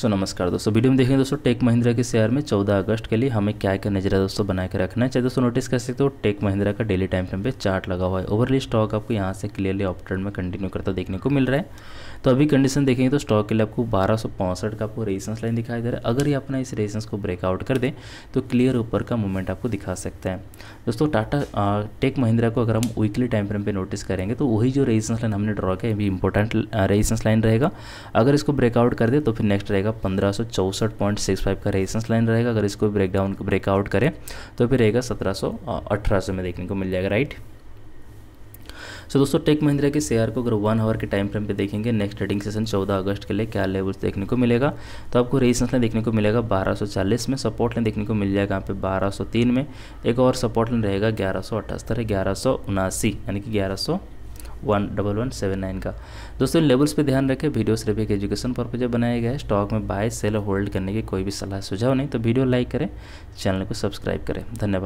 सो नमस्कार दोस्तों वीडियो में देखेंगे दोस्तों टेक महिंद्रा के शेयर में 14 अगस्त के लिए हमें क्या क्या नजर दोस्तों बना के रखना है चाहे दोस्तों नोटिस कर सकते हो टेक महिंद्रा का डेली टाइम फ्रेम पे चार्ट लगा हुआ है ओवरली स्टॉक आपको यहाँ से क्लियरली ऑप्ट्रेंड में कंटिन्यू करता देखने को मिल रहा है तो अभी कंडीशन देखेंगे तो स्टॉक के लिए आपको बारह का आपको रेजिस्टेंस लाइन दिखाई दे रहा है अगर ये अपना इस रेजिस्टेंस को ब्रेकआउट कर दें तो क्लियर ऊपर का मूवमेंट आपको दिखा सकता है दोस्तों टाटा टेक महिंद्रा को अगर हम वीकली टाइम फ्रेम पर नोटिस करेंगे तो वही जो रेजिस्टेंस लाइन हमने ड्रॉ किया भी इंपॉर्टेंट रेजिस्टेंस लाइन रहेगा अगर इसको ब्रेकआउट कर दे तो फिर नेक्स्ट रहेगा पंद्रह का रेजिस्टेंस लाइन रहेगा अगर इसको ब्रेकडाउन ब्रेकआउट करें तो फिर रहेगा सत्रह सौ में देखने को मिल जाएगा राइट सो दोस्तों टेक महिंद्रा के शेयर को अगर वन आवर के टाइम फ्रेम पे देखेंगे नेक्स्ट ट्रेडिंग सेशन चौदह अगस्त के लिए क्या लेवल्स देखने को मिलेगा तो आपको रेजिस्टेंस लाइन देखने को मिलेगा 1240 में सपोर्ट लाइन देखने को मिल जाएगा यहाँ पे 1203 में एक और सपोर्ट लाइन रहेगा ग्यारह सौ अठहत्तर ग्यारह सौ उनासी यानी कि ग्यारह सौ one double one seven nine का दोस्तों लेवल्स पे ध्यान रखें वीडियो सिर्फ एक एजुकेशन पर्पज बनाया गया है स्टॉक में बाय सेल होल्ड करने की कोई भी सलाह सुझाव नहीं तो वीडियो लाइक करें चैनल को सब्सक्राइब करें धन्यवाद